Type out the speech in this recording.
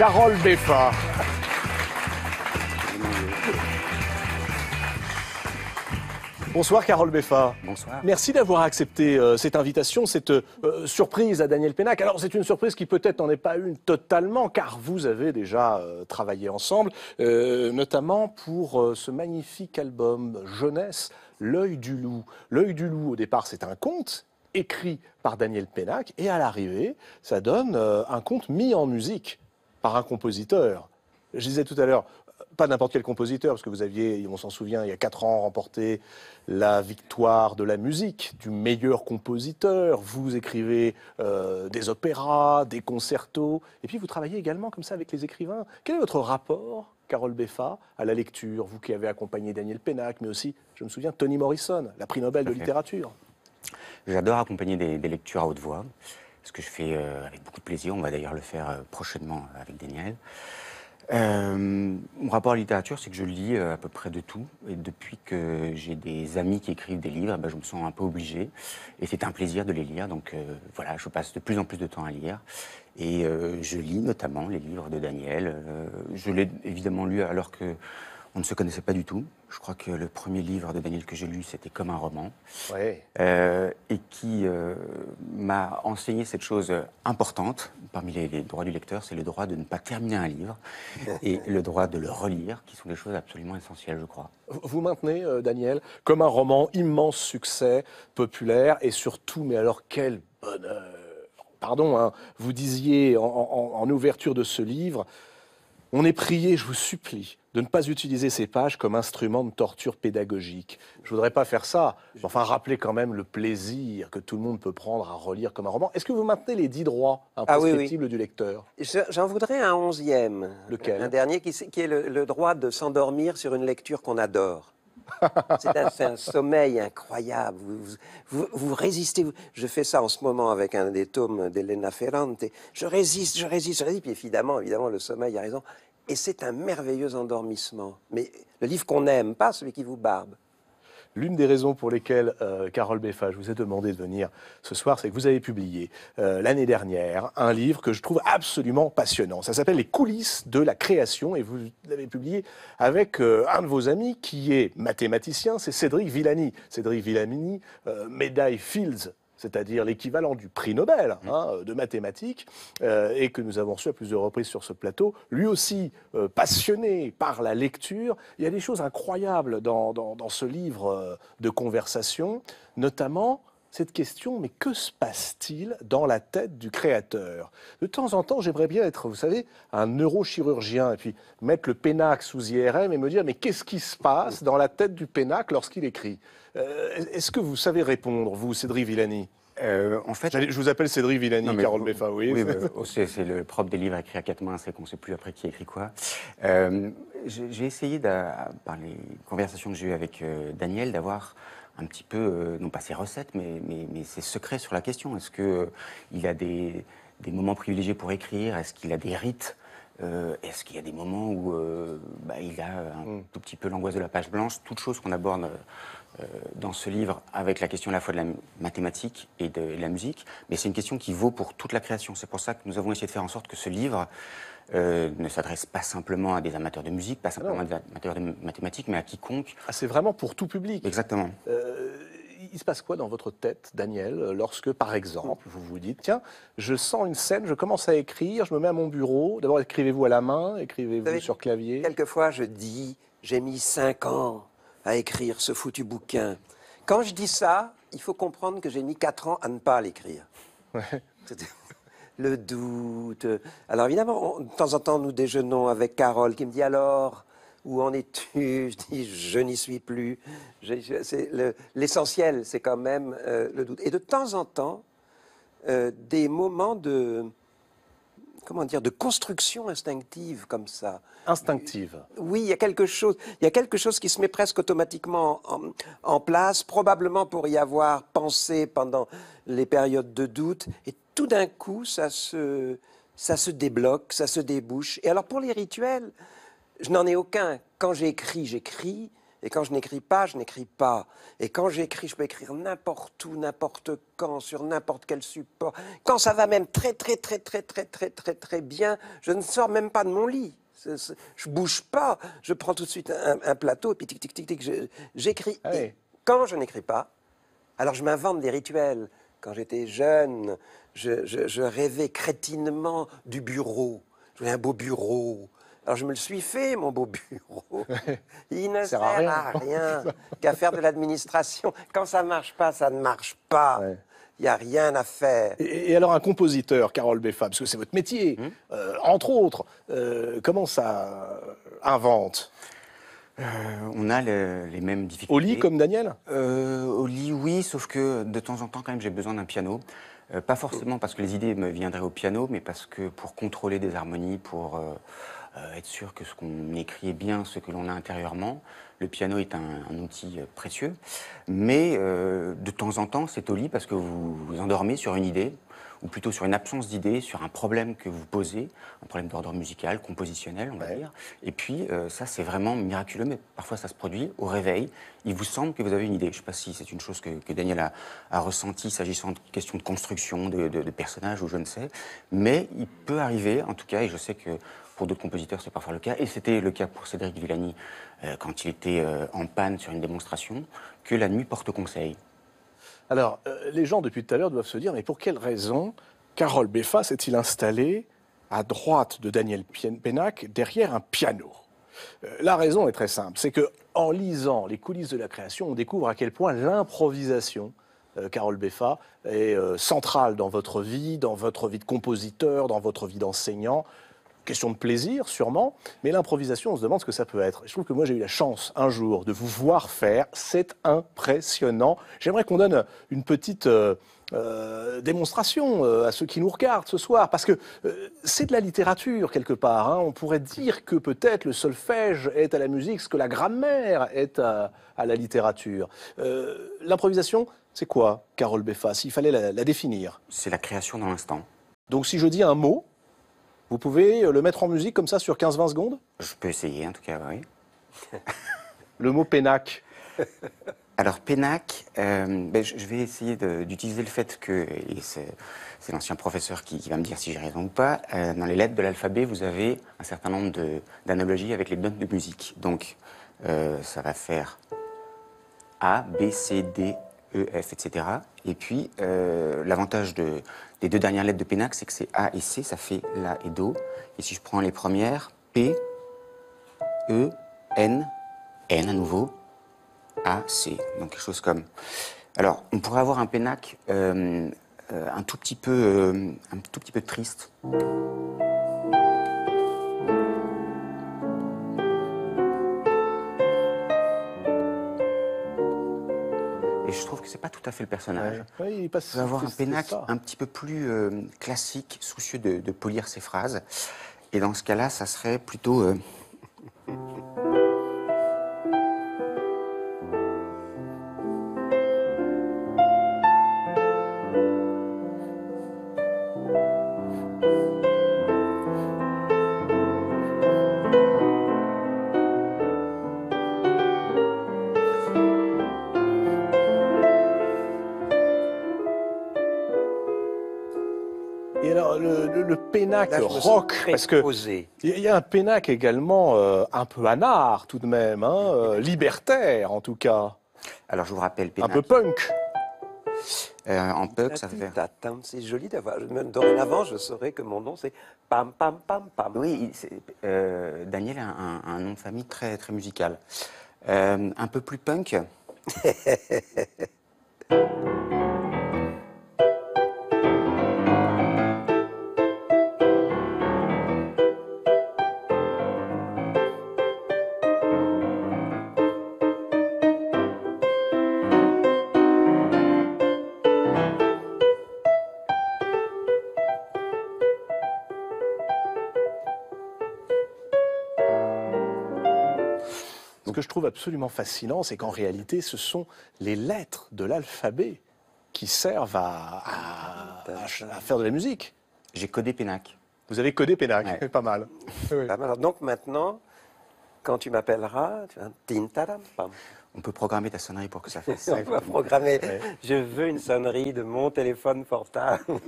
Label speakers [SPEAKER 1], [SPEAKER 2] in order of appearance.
[SPEAKER 1] Carole Beffa. Bonsoir Carole Beffa. Bonsoir. Merci d'avoir accepté euh, cette invitation, cette euh, surprise à Daniel Pénac. Alors c'est une surprise qui peut-être n'en est pas une totalement, car vous avez déjà euh, travaillé ensemble, notamment pour ce magnifique album jeunesse, L'œil du loup. L'œil du loup, au départ, c'est un conte écrit par Daniel Pénac, et à l'arrivée, ça donne un conte mis en musique par un compositeur. Je disais tout à l'heure, pas n'importe quel compositeur, parce que vous aviez, on s'en souvient, il y a quatre ans, remporté la victoire de la musique du meilleur compositeur. Vous écrivez euh, des opéras, des concertos, et puis vous travaillez également comme ça avec les écrivains. Quel est votre rapport, Carole Beffa, à la lecture, vous qui avez accompagné Daniel Pénac, mais aussi, je me souviens, Tony Morrison, la prix Nobel de littérature
[SPEAKER 2] J'adore accompagner des lectures à haute voix ce que je fais euh, avec beaucoup de plaisir. On va d'ailleurs le faire euh, prochainement euh, avec Daniel. mon rapport à la littérature, c'est que je lis à peu près de tout. Et depuis que j'ai des amis qui écrivent des livres, eh ben, je me sens un peu obligé. Et c'est un plaisir de les lire. Donc voilà, je passe de plus en plus de temps à lire. Et je lis notamment les livres de Daniel. je l'ai évidemment lu alors que on ne se connaissait pas du tout. Je crois que le premier livre de Daniel que j'ai lu, c'était comme un roman. Euh, et qui euh, m'a enseigné cette chose importante, parmi les, droits du lecteur, c'est le droit de ne pas terminer un livre et le droit de le relire, qui sont des choses absolument essentielles, je crois.
[SPEAKER 1] Vous maintenez, euh, Daniel, comme un roman, immense succès, populaire, et surtout, mais alors quel bonheur Pardon, hein, vous disiez en ouverture de ce livre, on est prié, je vous supplie, de ne pas utiliser ces pages comme instrument de torture pédagogique. Je voudrais pas faire ça, enfin rappeler quand même le plaisir que tout le monde peut prendre à relire comme un roman. Est-ce que vous maintenez les dix droits ah imprescriptibles ah du lecteur
[SPEAKER 3] J'en voudrais un onzième. Lequel Un dernier qui, qui est le, droit de s'endormir sur une lecture qu'on adore. C'est un, sommeil incroyable. Vous, résistez. Je fais ça en ce moment avec un des tomes d'Elena Ferrante. Je résiste, je résiste, je résiste. Puis évidemment, évidemment, le sommeil a raison. Et c'est un merveilleux endormissement.
[SPEAKER 1] Mais le livre qu'on n'aime pas celui qui vous barbe. L'une des raisons pour lesquelles, euh, Carole Beffa, je vous ai demandé de venir ce soir, c'est que vous avez publié euh, l'année dernière un livre que je trouve absolument passionnant. Ça s'appelle Les coulisses de la création et vous l'avez publié avec euh, un de vos amis qui est mathématicien, c'est Cédric Villani. Cédric Villani, médaille Fields c'est-à-dire l'équivalent du prix Nobel mmh. hein, de mathématiques, euh, et que nous avons reçu à plusieurs reprises sur ce plateau, lui aussi euh, passionné par la lecture. Il y a des choses incroyables dans, dans ce livre euh, de conversation, notamment cette question, mais que se passe-t-il dans la tête du créateur De temps en temps, j'aimerais bien être, vous savez, un neurochirurgien et puis mettre le pénac sous IRM et me dire, mais qu'est-ce qui se passe dans la tête du pénac lorsqu'il écrit euh, Est-ce que vous savez répondre, vous, Cédric Villani euh, en fait, je vous appelle Cédric Villani, Carole Beffa, oui.
[SPEAKER 2] Oh, c'est le propre des livres écrits à quatre mains, c'est qu'on ne sait plus après qui écrit quoi. Euh, j'ai essayé, par les conversations que j'ai eues avec Daniel, d'avoir un petit peu, euh, non pas ses recettes, mais, ses secrets sur la question. Est-ce qu'il euh, a des, des moments privilégiés pour écrire Est-ce qu'il a des rites euh, est-ce qu'il y a des moments où euh, bah, il a un mm. tout petit peu l'angoisse de la page blanche Toutes choses qu'on aborde euh, dans ce livre avec la question à la fois de la mathématique et de, la musique, mais c'est une question qui vaut pour toute la création. C'est pour ça que nous avons essayé de faire en sorte que ce livre ne s'adresse pas simplement à des amateurs de musique, pas simplement ah à des amateurs de mathématiques, mais à quiconque. Ah, c'est vraiment pour tout public. Exactement il se passe
[SPEAKER 1] quoi dans votre tête, Daniel, lorsque, par exemple, vous vous dites, tiens, je sens une scène, je commence à écrire, je me mets à mon bureau. D'abord, écrivez-vous à la main, écrivez-vous sur clavier. Quelquefois, je dis,
[SPEAKER 3] j'ai mis cinq ans à écrire ce foutu bouquin. Quand je dis ça, il faut comprendre que j'ai mis quatre ans à ne pas l'écrire. Le doute. Alors évidemment, de temps en temps, nous déjeunons avec Carole qui me dit alors, où en es-tu Je dis, je n'y suis plus. L'essentiel, c'est quand même euh, le doute. Et de temps en temps, euh, des moments de, comment dire, de construction instinctive comme ça. Instinctive. Oui, il y a quelque chose, il y a quelque chose qui se met presque automatiquement en, en, place, probablement pour y avoir pensé pendant les périodes de doute, et tout d'un coup, ça se, ça se débloque, ça se débouche. Et alors pour les rituels, je n'en ai aucun. Quand j'écris, j'écris. Et quand je n'écris pas, je n'écris pas. Et quand j'écris, je peux écrire n'importe où, n'importe quand, sur n'importe quel support. Quand ça va même très, très, très, très, très, très, très, très bien, je ne sors même pas de mon lit. Je bouge pas. Je prends tout de suite un, plateau, et puis tic, tic, tic, tic, j'écris. Ah et Quand je n'écris pas, alors je m'invente des rituels. Quand j'étais jeune, je, je, rêvais crétinement du bureau. Je un beau bureau alors je me le suis fait, mon beau bureau. Il ne sert à rien, qu'à faire de l'administration. Quand ça ne marche pas, ça ne marche
[SPEAKER 1] pas. Il n'y a rien à faire. Et, alors un compositeur, Carole Beffa, parce que c'est votre métier, hmm. euh, entre autres, euh, comment ça euh, invente
[SPEAKER 2] on a les mêmes difficultés. Au lit comme Daniel Au lit, oui, sauf que de temps en temps, quand même, j'ai besoin d'un piano. pas forcément parce que les idées me viendraient au piano, mais parce que pour contrôler des harmonies, pour euh, être sûr que ce qu'on écrit est bien ce que l'on a intérieurement. Le piano est un, outil euh, précieux, mais euh, de temps en temps, c'est au lit parce que vous vous endormez sur une idée ou plutôt sur une absence d'idées, sur un problème que vous posez, un problème d'ordre musical, compositionnel, on va dire. Et puis, euh, ça, c'est vraiment miraculeux, mais parfois ça se produit au réveil. Il vous semble que vous avez une idée. Je ne sais pas si c'est une chose que, Daniel a, a ressentie s'agissant de questions de construction, de, personnages ou je ne sais, mais il peut arriver, en tout cas, et je sais que pour d'autres compositeurs, c'est parfois le cas. Et c'était le cas pour Cédric Villani euh, quand il était euh, en panne sur une démonstration, que la nuit porte conseil.
[SPEAKER 1] Alors, euh, les gens, depuis tout à l'heure, doivent se dire, mais pour quelle raison Carole Beffa s'est-il installé à droite de Daniel Pennac derrière un piano euh, La raison est très simple, c'est que en lisant les coulisses de la création, on découvre à quel point l'improvisation euh, Carole Beffa, est centrale dans votre vie, dans votre vie de compositeur, dans votre vie d'enseignant question de plaisir, sûrement, mais l'improvisation, on se demande ce que ça peut être. je trouve que moi, j'ai eu la chance un jour de vous voir faire. C'est impressionnant. J'aimerais qu'on donne une petite. Euh, euh, démonstration euh, à ceux qui nous regardent ce soir, parce que c'est de la littérature quelque part. Hein. On pourrait dire que peut-être le solfège est à la musique ce que la grammaire est à, la littérature. L'improvisation, c'est quoi, Carole Beffa S'il fallait la, la définir. C'est la création dans l'instant. Donc si je dis un mot, vous pouvez euh, le mettre en musique comme ça sur 15-20 secondes
[SPEAKER 2] Je peux essayer en tout cas, oui. le mot pénac. Alors Pénac, euh, ben, je vais essayer d'utiliser le fait que, c'est l'ancien professeur qui, va me dire si j'ai raison ou pas, euh, dans les lettres de l'alphabet, vous avez un certain nombre d'analogies avec les notes de musique. Donc ça va faire A, B, C, D, E, F, etc. Et puis, euh, l'avantage des deux dernières lettres de Pénac, c'est que c'est A et C, ça fait La et Do. Et si je prends les premières, P, E, N, N à nouveau, A, C. Donc quelque chose comme. Alors, on pourrait avoir un Pénac euh, euh, un, tout petit peu, un tout petit peu triste. Et je trouve que c'est pas tout à fait le personnage.
[SPEAKER 1] il va avoir un Pénac un
[SPEAKER 2] petit peu plus euh, classique, soucieux de, polir ses phrases. Et dans ce cas-là, ça serait plutôt euh,
[SPEAKER 1] Et alors, le, le, pénac rock, parce que il y a un pénac également euh, un peu anard tout de même, hein, euh, libertaire en tout cas. Alors, je vous rappelle, Un peu punk.
[SPEAKER 3] Euh, en punk, ça fait. C'est joli d'avoir. Dorénavant, je saurais que mon nom,
[SPEAKER 2] c'est Pam Pam Pam Pam. Oui, Daniel a un, nom de famille très, très musical. un peu plus punk.
[SPEAKER 1] que je trouve absolument fascinant, c'est qu'en réalité, ce sont les lettres de l'alphabet qui servent à, à, faire de la musique. J'ai codé Pénac. Vous avez codé Pénac, pas, mal. pas mal. Donc maintenant, quand tu m'appelleras,
[SPEAKER 2] tu On peut programmer ta sonnerie pour que ça fasse. On peut programmer. Je
[SPEAKER 3] veux une sonnerie de mon téléphone portable.